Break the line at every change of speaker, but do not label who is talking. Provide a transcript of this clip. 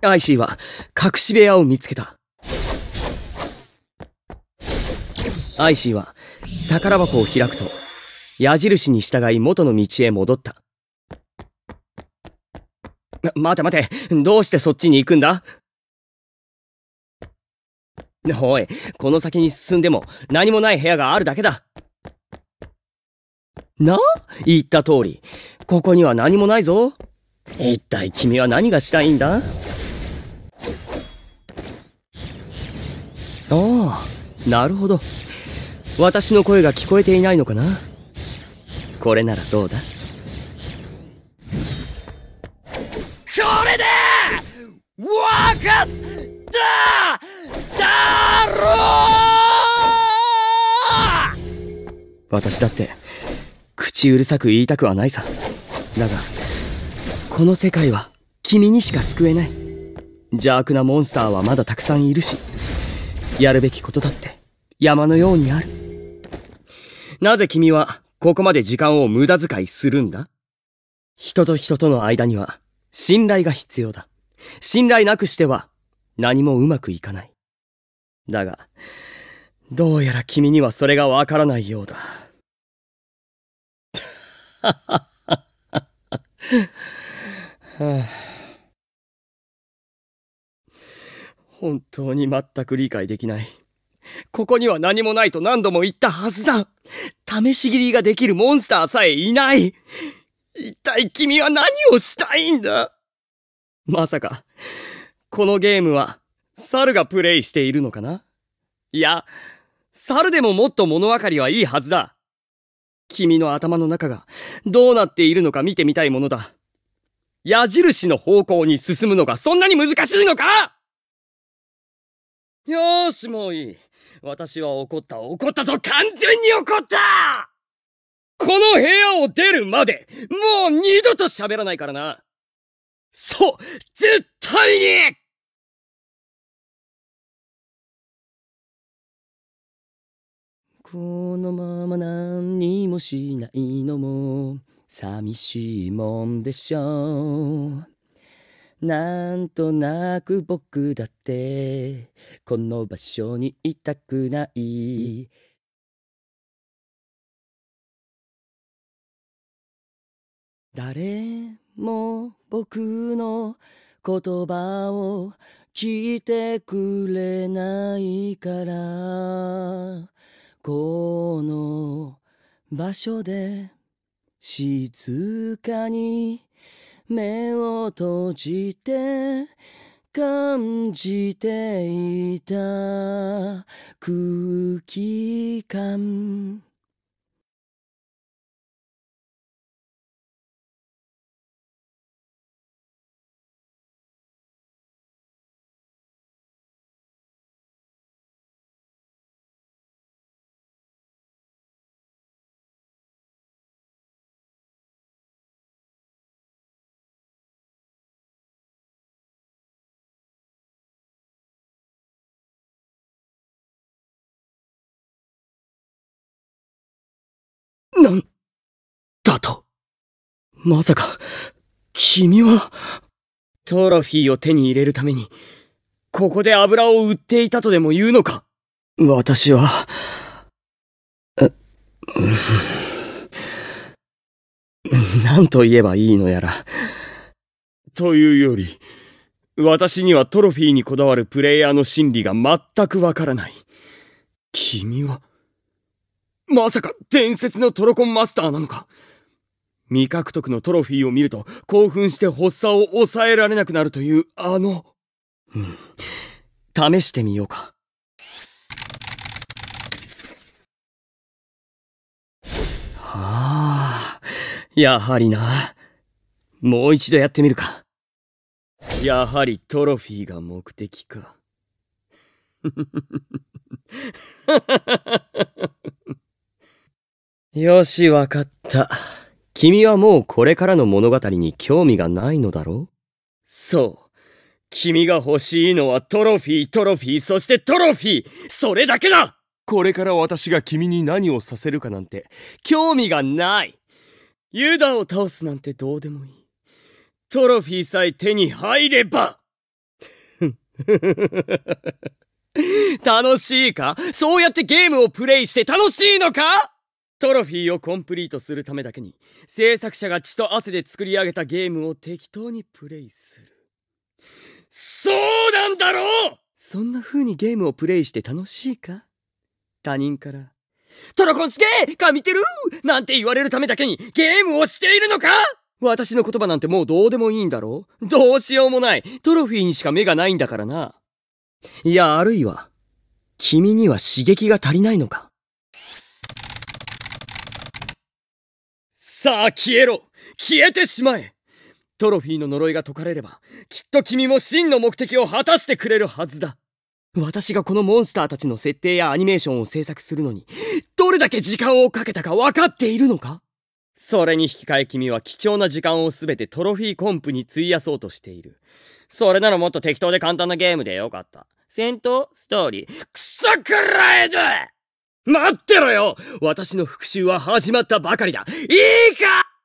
アイシーは隠し部屋を見つけた。アイシーは宝箱を開くと、矢印に従い元の道へ戻った。待て待て、どうしてそっちに行くんだおい、この先に進んでも何もない部屋があるだけだ。な言った通り、ここには何もないぞ。一体君は何がしたいんだああなるほど私の声が聞こえていないのかなこれならどうだこれでわかっただろ私だって口うるさく言いたくはないさだがこの世界は君にしか救えない邪悪なモンスターはまだたくさんいるしやるべきことだって山のようにある。なぜ君はここまで時間を無駄遣いするんだ人と人との間には信頼が必要だ。信頼なくしては何もうまくいかない。だが、どうやら君にはそれがわからないようだ。は あ本当に全く理解できない。ここには何もないと何度も言ったはずだ試し切りができるモンスターさえいない一体君は何をしたいんだまさか、このゲームは、猿がプレイしているのかないや、猿でももっと物分かりはいいはずだ君の頭の中がどうなっているのか見てみたいものだ。矢印の方向に進むのがそんなに難しいのかよし、もういい。私は怒った、怒ったぞ、完全に怒ったこの部屋を出るまで、もう二度と喋らないからな。そう絶対にこのまま何にもしないのも寂しいもんでしょうなんとなく僕だってこの場所にいたくない誰も僕の言葉を聞いてくれないからこの場所で静かに目を閉じて感じていた空気感なんだとまさか君はトロフィーを手に入れるためにここで油を売っていたとでも言うのか私は、え、何と言えばいいのやら。というより、私にはトロフィーにこだわるプレイヤーの心理が全くわからない。君は、まさか伝説のトロコンマスターなのか未獲得のトロフィーを見ると興奮して発作を抑えられなくなるというあの。うん。試してみようか。はあ、やはりな。もう一度やってみるか。やはりトロフィーが目的か。よし、わかった。君はもうこれからの物語に興味がないのだろうそう。君が欲しいのはトロフィー、トロフィー、そしてトロフィーそれだけだこれから私が君に何をさせるかなんて興味がないユダを倒すなんてどうでもいい。トロフィーさえ手に入れば 楽しいかそうやってゲームをプレイして楽しいのかトロフィーをコンプリートするためだけに制作者が血と汗で作り上げたゲームを適当にプレイするそうなんだろうそんな風にゲームをプレイして楽しいか他人から「トロコンスケ神てる!」なんて言われるためだけにゲームをしているのか私の言葉なんてもうどうでもいいんだろうどうしようもないトロフィーにしか目がないんだからないやあるいは君には刺激が足りないのかさあ消えろ消えてしまえトロフィーの呪いが解かれればきっと君も真の目的を果たしてくれるはずだ私がこのモンスターたちの設定やアニメーションを制作するのにどれだけ時間をかけたか分かっているのかそれに引き換え君は貴重な時間を全てトロフィーコンプに費やそうとしているそれならもっと適当で簡単なゲームでよかった戦闘ストーリークソくらえだ待ってろよ私の復讐は始まったばかりだいいか